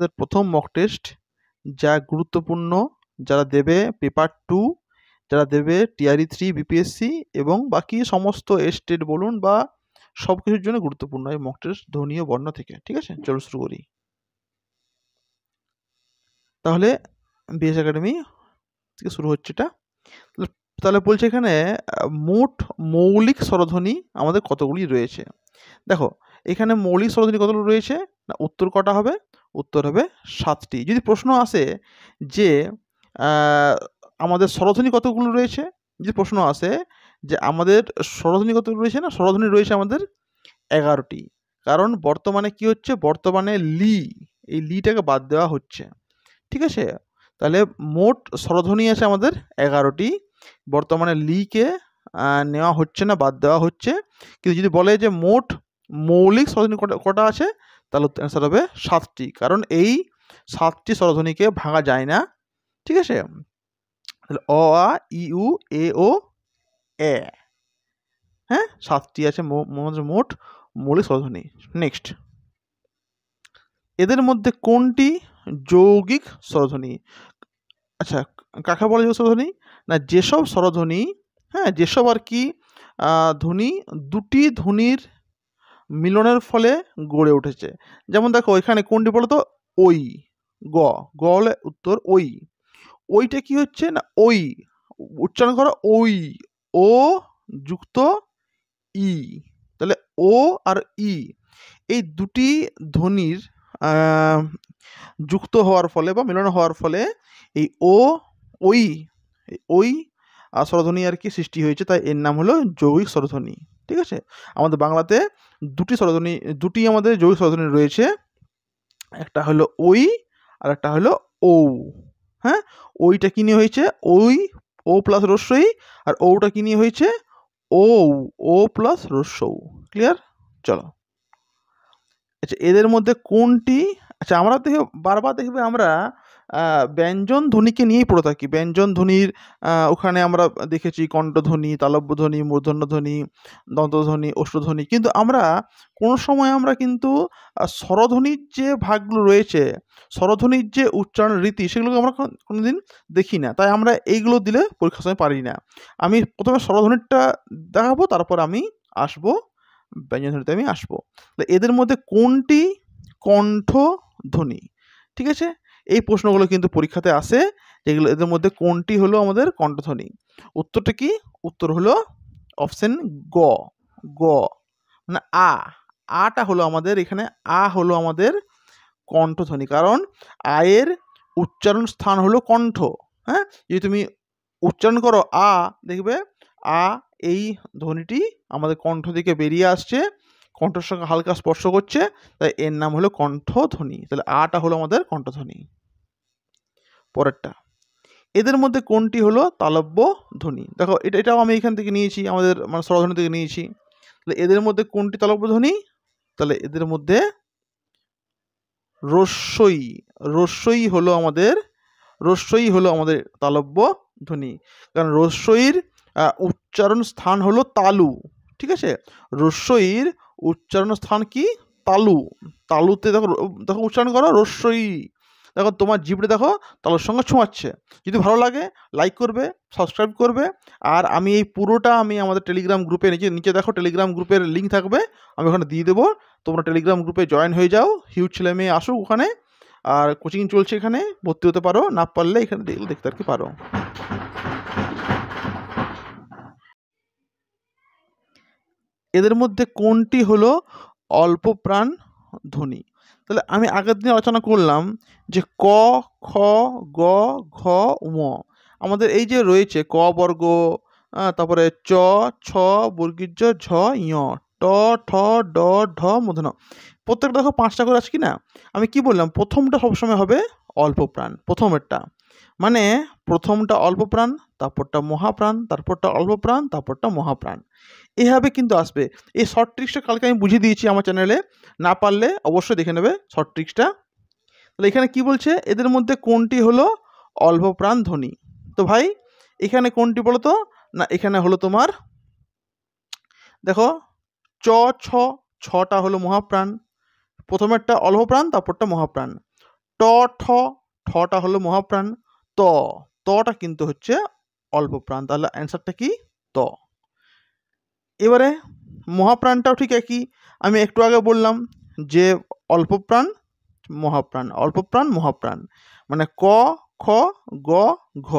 তাদের প্রথম mock test যা গুরুত্বপূর্ণ যারা দেবে পেপার টু যারা দেবে টিআরই থ্রি বিপিএসসি এবং বাকি সমস্ত এস্টেট বলুন বা সব কিছুর জন্য গুরুত্বপূর্ণ এই মক টেস্ট ধনীয় বর্ণ থেকে ঠিক আছে চলো শুরু করি তাহলে বিএস একাডেমি থেকে শুরু হচ্ছে এটা তাহলে বলছে এখানে মোট মৌলিক স্বরধ্বনি আমাদের কতগুলি রয়েছে দেখো এখানে মৌলিক স্বরধ্বনি কতগুলো রয়েছে না উত্তর কটা হবে উত্তর হবে সাতটি যদি প্রশ্ন আসে যে আমাদের স্বরধ্বনি কতগুলো রয়েছে যদি প্রশ্ন আসে যে আমাদের স্বরধ্বনি কতগুলো রয়েছে না স্বরধ্বনি রয়েছে আমাদের এগারোটি কারণ বর্তমানে কি হচ্ছে বর্তমানে লি এই লিটাকে বাদ দেওয়া হচ্ছে ঠিক আছে তাহলে মোট স্বরধ্বনি আছে আমাদের এগারোটি বর্তমানে লিকে নেওয়া হচ্ছে না বাদ দেওয়া হচ্ছে কিন্তু যদি বলে যে মোট মৌলিক স্বরধ্বনি কটা আছে তাহলে অ্যান্সার হবে সাতটি কারণ এই সাতটি স্বরধ্বনিকে ভাঙা যায় না ঠিক আছে তাহলে অ আ ইউ এ ও এ হ্যাঁ সাতটি আছে মোট মৌলিক স্বরধ্বনি নেক্সট এদের মধ্যে কোনটি যৌগিক স্বরধ্বনি আচ্ছা কাকে বলে যৌগ স্বরধ্বনি না যেসব স্বরধ্বনি হ্যাঁ যেসব আর কি ধ্বনি দুটি ধ্বনির মিলনের ফলে গড়ে উঠেছে যেমন দেখো এখানে কোনটি বলতো ওই গ গ হলে উত্তর ওই ওইটা কি হচ্ছে না ওই উচ্চারণ করো ওই ও যুক্ত ই তাহলে ও আর ই এই দুটি ধ্বনির যুক্ত হওয়ার ফলে বা মিলন হওয়ার ফলে এই ও ওই ওই স্বরধ্বনি আর কি সৃষ্টি হয়েছে তাই এর নাম হলো যৌগিক স্বরধ্বনি ঠিক আছে আমাদের বাংলাতে দুটি স্বরধ্বনি দুটি আমাদের যৌগিক স্বরধ্বনি রয়েছে একটা হলো ওই আর একটা হলো ও হ্যাঁ ওইটা কি নিয়ে হয়েছে ওই ও প্লাস রস্যই আর ওটা কি নিয়ে হয়েছে ও ও প্লাস রস্যৌ ক্লিয়ার চলো আচ্ছা এদের মধ্যে কোনটি আচ্ছা আমরা দেখে বারবার দেখবে আমরা ব্যঞ্জন ধ্বনিকে নিয়েই পড়ে থাকি ব্যঞ্জন ধ্বনির ওখানে আমরা দেখেছি কণ্ঠধ্বনি তালব্যধ্বনি মূর্ধন্যধ্বনি দন্তধ্বনি অষ্টধ্বনি কিন্তু আমরা কোনো সময় আমরা কিন্তু স্বরধ্বনির যে ভাগগুলো রয়েছে স্বরধ্বনির যে উচ্চারণ রীতি সেগুলোকে আমরা কোনো দিন দেখি না তাই আমরা এইগুলো দিলে পরীক্ষার সময় পারি না আমি প্রথমে স্বরধ্বনিরটা দেখাবো তারপর আমি আসবো ব্যঞ্জনধ্বনিতে আমি আসবো এদের মধ্যে কোনটি কণ্ঠধ্বনি ঠিক আছে এই প্রশ্নগুলো কিন্তু পরীক্ষাতে আসে যেগুলো এদের মধ্যে কোনটি হলো আমাদের কণ্ঠধ্বনি উত্তরটা কি উত্তর হলো অপশন গ গ মানে আ আটা হলো আমাদের এখানে আ হলো আমাদের কণ্ঠধ্বনি কারণ আয়ের উচ্চারণ স্থান হলো কণ্ঠ হ্যাঁ যদি তুমি উচ্চারণ করো আ দেখবে আ এই ধ্বনিটি আমাদের কণ্ঠ থেকে বেরিয়ে আসছে কণ্ঠের সঙ্গে হালকা স্পর্শ করছে তাই এর নাম হলো কণ্ঠধ্বনি তাহলে আটা হলো আমাদের কণ্ঠধ্বনি পরেরটা এদের মধ্যে কোনটি হলো তালব্য ধ্বনি দেখো এটা এটাও আমি এখান থেকে নিয়েছি আমাদের মানে স্বরধ্বনি থেকে নিয়েছি তাহলে এদের মধ্যে কোনটি তালব্য ধ্বনি তাহলে এদের মধ্যে রস্যই রস্যই হলো আমাদের রস্যই হলো আমাদের তালব্য ধ্বনি কারণ রস্যইর উচ্চারণ স্থান হলো তালু ঠিক আছে রস্যইর উচ্চারণ স্থান কি তালু তালুতে দেখো দেখো উচ্চারণ করো রস্যই দেখো তোমার জিপটি দেখো তলের সঙ্গে ছোঁয়াচ্ছে যদি ভালো লাগে লাইক করবে সাবস্ক্রাইব করবে আর আমি এই পুরোটা আমি আমাদের টেলিগ্রাম গ্রুপে নিচে নিচে দেখো টেলিগ্রাম গ্রুপের লিঙ্ক থাকবে আমি ওখানে দিয়ে দেবো তোমরা টেলিগ্রাম গ্রুপে জয়েন হয়ে যাও হিউজ ছেলে মেয়ে আসুক ওখানে আর কোচিং চলছে এখানে ভর্তি হতে পারো না পারলে এখানে দেখতে আর কি পারো এদের মধ্যে কোনটি হলো অল্প প্রাণ ধ্বনি তাহলে আমি আগের দিনে আলোচনা করলাম যে ক খ গ ঘ ম আমাদের এই যে রয়েছে ক বর্গ তারপরে চ ছ বর্গীর্য ঝ ঞ ট ঠ ড ঢ মধন প্রত্যেকটা দেখো পাঁচটা করে আছে কি না আমি কি বললাম প্রথমটা সবসময় হবে অল্প প্রাণ প্রথমেরটা মানে প্রথমটা অল্প প্রাণ তারপরটা মহাপ্রাণ তারপরটা অল্প প্রাণ তারপরটা মহাপ্রাণ এভাবে কিন্তু আসবে এই শর্ট ট্রিক্সটা কালকে আমি বুঝিয়ে দিয়েছি আমার চ্যানেলে না পারলে অবশ্যই দেখে নেবে শর্ট ট্রিক্সটা তাহলে এখানে কি বলছে এদের মধ্যে কোনটি হলো অল্প প্রাণ ধ্বনি তো ভাই এখানে কোনটি বলো তো না এখানে হলো তোমার দেখো চ ছ ছটা হলো মহাপ্রাণ প্রথমেরটা অল্পপ্রাণ তারপরটা মহাপ্রাণ ট ঠ ঠটা হলো মহাপ্রাণ ত তটা কিন্তু হচ্ছে অল্পপ্রাণ তাহলে অ্যান্সারটা কি ত এবারে মহাপ্রাণটাও ঠিক একই আমি একটু আগে বললাম যে অল্প প্রাণ মহাপ্রাণ অল্প প্রাণ মহাপ্রাণ মানে ক খ গ ঘ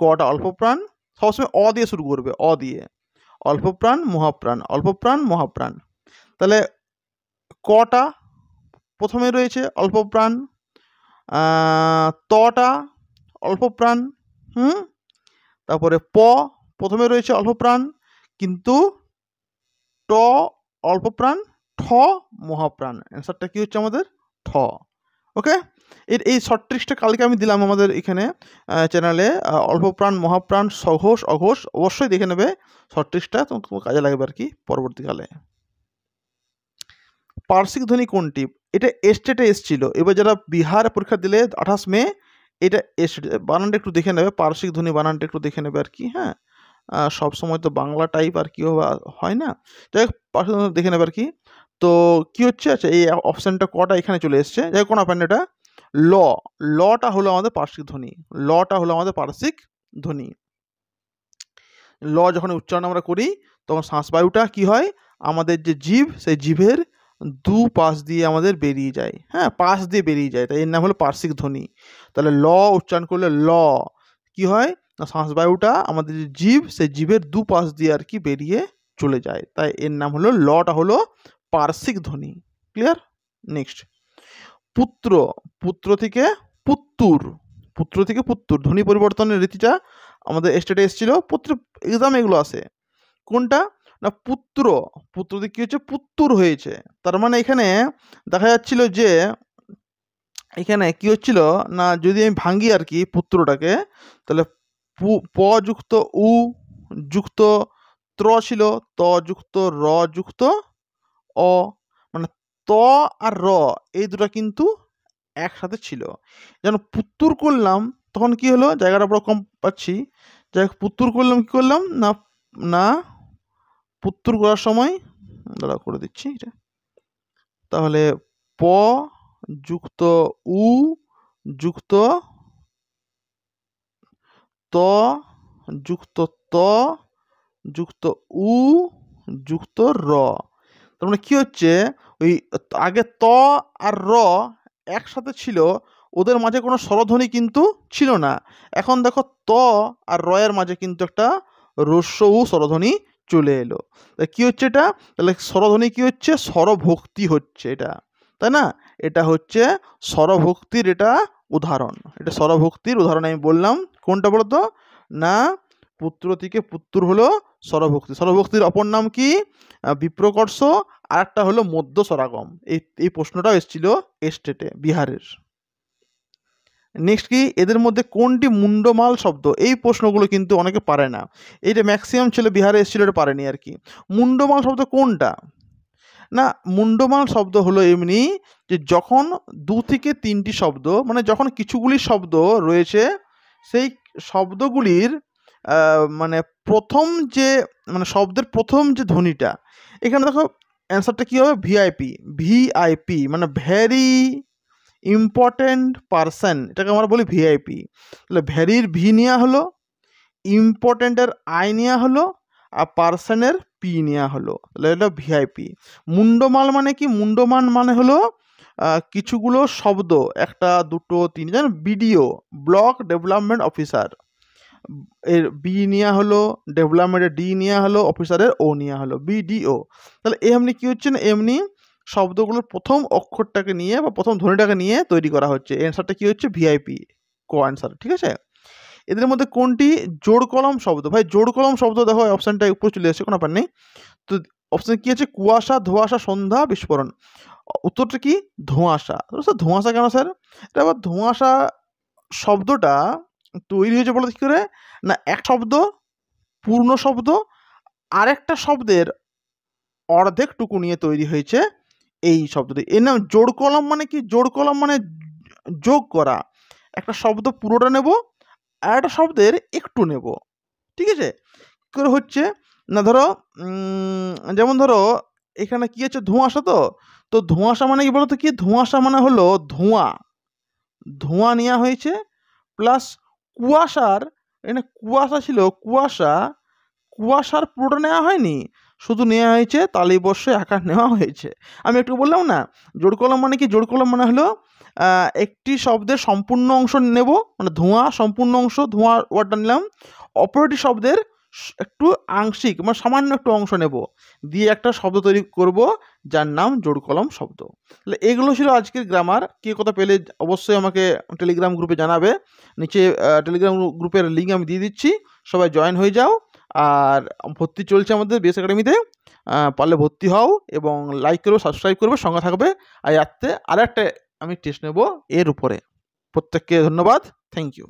কটা অল্প প্রাণ সবসময় অ দিয়ে শুরু করবে অ দিয়ে অল্প প্রাণ মহাপ্রাণ অল্প প্রাণ মহাপ্রাণ তাহলে কটা প্রথমে রয়েছে অল্প প্রাণ তটা অল্প প্রাণ হুম তারপরে প প্রথমে রয়েছে অল্প প্রাণ কিন্তু ট অল্প প্রাণ ঠ মহাপ্রাণ অ্যান্সারটা কী হচ্ছে আমাদের ঠ ওকে এর এই শর্ট ট্রিক্সটা কালকে আমি দিলাম আমাদের এখানে চ্যানেলে অল্প প্রাণ মহাপ্রাণ সঘোষ অঘোষ অবশ্যই দেখে নেবে শর্ট ট্রিক্সটা তোমার কাজে লাগবে আর কি পরবর্তীকালে পার্শ্বিক ধ্বনি কোনটি এটা এস্টেটে এসছিল এবার যারা বিহার পরীক্ষা দিলে আঠাশ মে এটা এস্টেট বানানটা একটু দেখে নেবে পার্শ্বিক ধ্বনি বানানটা একটু দেখে নেবে আর কি হ্যাঁ সবসময় তো বাংলা টাইপ আর কী হয় না যাই হোক দেখে আর কি তো কি হচ্ছে আচ্ছা এই অপশানটা কটা এখানে চলে এসছে যাই কোন অপশান এটা ল লটা হলো আমাদের পার্শ্বিক ধ্বনি লটা হলো আমাদের পার্শ্বিক ধ্বনি ল যখন উচ্চারণ আমরা করি তখন শ্বাসবায়ুটা কি হয় আমাদের যে জীব সেই জীবের দু পাশ দিয়ে আমাদের বেরিয়ে যায় হ্যাঁ পাশ দিয়ে বেরিয়ে যায় তাই এর নাম হলো পার্শ্বিক ধ্বনি তাহলে ল উচ্চারণ করলে ল কি হয় না শ্বাসবায়ুটা আমাদের যে জীব সেই জীবের দুপাশ দিয়ে আর কি বেরিয়ে চলে যায় তাই এর নাম হলো লটা হলো পার্শ্বিক ধ্বনি ক্লিয়ার নেক্সট পুত্র পুত্র থেকে পুত্তুর পুত্র থেকে পুত্তুর ধ্বনি পরিবর্তনের রীতিটা আমাদের স্টেটে এসেছিল পুত্র এক্সাম এগুলো আসে কোনটা না পুত্র পুত্র থেকে কী হচ্ছে পুত্তুর হয়েছে তার মানে এখানে দেখা যাচ্ছিল যে এখানে কি হচ্ছিল না যদি আমি ভাঙি আর কি পুত্রটাকে তাহলে প যুক্ত উ যুক্ত ত্র ছিল ত যুক্ত র যুক্ত অ মানে ত আর র এই দুটো কিন্তু একসাথে ছিল যেন পুত্তুর করলাম তখন কি হলো জায়গাটা বড় কম পাচ্ছি যাই পুত্তুর করলাম কি করলাম না না পুত্তুর করার সময় দাঁড়া করে দিচ্ছি এটা তাহলে প যুক্ত উ যুক্ত ত যুক্ত ত যুক্ত উ যুক্ত র তার মানে কী হচ্ছে ওই আগে ত আর র একসাথে ছিল ওদের মাঝে কোনো স্বরধ্বনি কিন্তু ছিল না এখন দেখো ত আর রয়ের মাঝে কিন্তু একটা রস্য উ স্বরধ্বনি চলে এলো তা কী হচ্ছে এটা তাহলে স্বরধ্বনি কী হচ্ছে স্বরভক্তি হচ্ছে এটা তাই না এটা হচ্ছে স্বরভক্তির এটা উদাহরণ এটা স্বরভক্তির উদাহরণ আমি বললাম কোনটা বলতো না পুত্র থেকে পুত্র হলো স্বরভক্তি স্বরভক্তির অপর নাম কি বিপ্রকর্ষ আর একটা হলো মধ্য স্বরাগম এই এই প্রশ্নটাও এসেছিল স্টেটে বিহারের নেক্সট কি এদের মধ্যে কোনটি মুন্ডমাল শব্দ এই প্রশ্নগুলো কিন্তু অনেকে পারে না এইটা ম্যাক্সিমাম ছেলে বিহারে এসেছিল এটা পারেনি আর কি মুন্ডমাল শব্দ কোনটা না মুন্ডমান শব্দ হলো এমনি যে যখন দু থেকে তিনটি শব্দ মানে যখন কিছুগুলি শব্দ রয়েছে সেই শব্দগুলির মানে প্রথম যে মানে শব্দের প্রথম যে ধ্বনিটা এখানে দেখো অ্যান্সারটা কী হবে ভিআইপি ভিআইপি মানে ভ্যারি ইম্পর্টেন্ট পারসন এটাকে আমরা বলি ভিআইপি তাহলে ভ্যারির ভি নেওয়া হলো ইম্পর্ট্যান্টের আই নেওয়া হলো আর পারসনের পি নেওয়া হলো তাহলে এটা ভিআইপি মুন্ডমাল মানে কি মুন্ডমান মানে হলো কিছুগুলো শব্দ একটা দুটো তিন জান বিডিও ব্লক ডেভেলপমেন্ট অফিসার এর বি নেওয়া হলো ডেভেলপমেন্টের ডি নেওয়া হলো অফিসারের ও নেওয়া হলো বিডিও তাহলে এমনি কী হচ্ছে না এমনি শব্দগুলোর প্রথম অক্ষরটাকে নিয়ে বা প্রথম ধ্বনিটাকে নিয়ে তৈরি করা হচ্ছে অ্যান্সারটা কী হচ্ছে ভিআইপি কো আনসার ঠিক আছে এদের মধ্যে কোনটি জোড় কলম শব্দ ভাই জোড় কলম শব্দ দেখো অপশানটা উপরে চলে আসছে কোনো ব্যাপার নেই তো অপশান কী আছে কুয়াশা ধোঁয়াশা সন্ধ্যা বিস্ফোরণ উত্তরটা কি ধোঁয়াশা স্যার ধোঁয়াশা কেন স্যার এটা আবার ধোঁয়াশা শব্দটা তৈরি হয়েছে বলতে কী করে না এক শব্দ পূর্ণ শব্দ আরেকটা শব্দের অর্ধেকটুকু নিয়ে তৈরি হয়েছে এই শব্দটি এর নাম জোড় কলম মানে কি জোড় কলম মানে যোগ করা একটা শব্দ পুরোটা নেব আর একটা শব্দের একটু নেব ঠিক আছে কী করে হচ্ছে না ধরো যেমন ধরো এখানে কী হচ্ছে ধোঁয়াশা তো তো ধোঁয়াশা মানে কি বলতো কি ধোঁয়াশা মানে হলো ধোঁয়া ধোঁয়া নেওয়া হয়েছে প্লাস কুয়াশার এখানে কুয়াশা ছিল কুয়াশা কুয়াশার পুরোটা নেওয়া হয়নি শুধু নেওয়া হয়েছে তালিবর্ষে আকার নেওয়া হয়েছে আমি একটু বললাম না জোর কলম মানে কি জোর কলম মানে হলো একটি শব্দের সম্পূর্ণ অংশ নেব মানে ধোঁয়া সম্পূর্ণ অংশ ধোঁয়া ওয়ার্ডটা নিলাম অপরটি শব্দের একটু আংশিক মানে সামান্য একটু অংশ নেব দিয়ে একটা শব্দ তৈরি করব যার নাম জোর কলম শব্দ তাহলে এগুলো ছিল আজকের গ্রামার কে কথা পেলে অবশ্যই আমাকে টেলিগ্রাম গ্রুপে জানাবে নিচে টেলিগ্রাম গ্রুপের লিঙ্ক আমি দিয়ে দিচ্ছি সবাই জয়েন হয়ে যাও আর ভর্তি চলছে আমাদের বিএস একাডেমিতে পারলে ভর্তি হও এবং লাইক করবে সাবস্ক্রাইব করবে সঙ্গে থাকবে আর আত্মে আর একটা আমি টেস্ট নেব এর উপরে প্রত্যেককে ধন্যবাদ থ্যাংক ইউ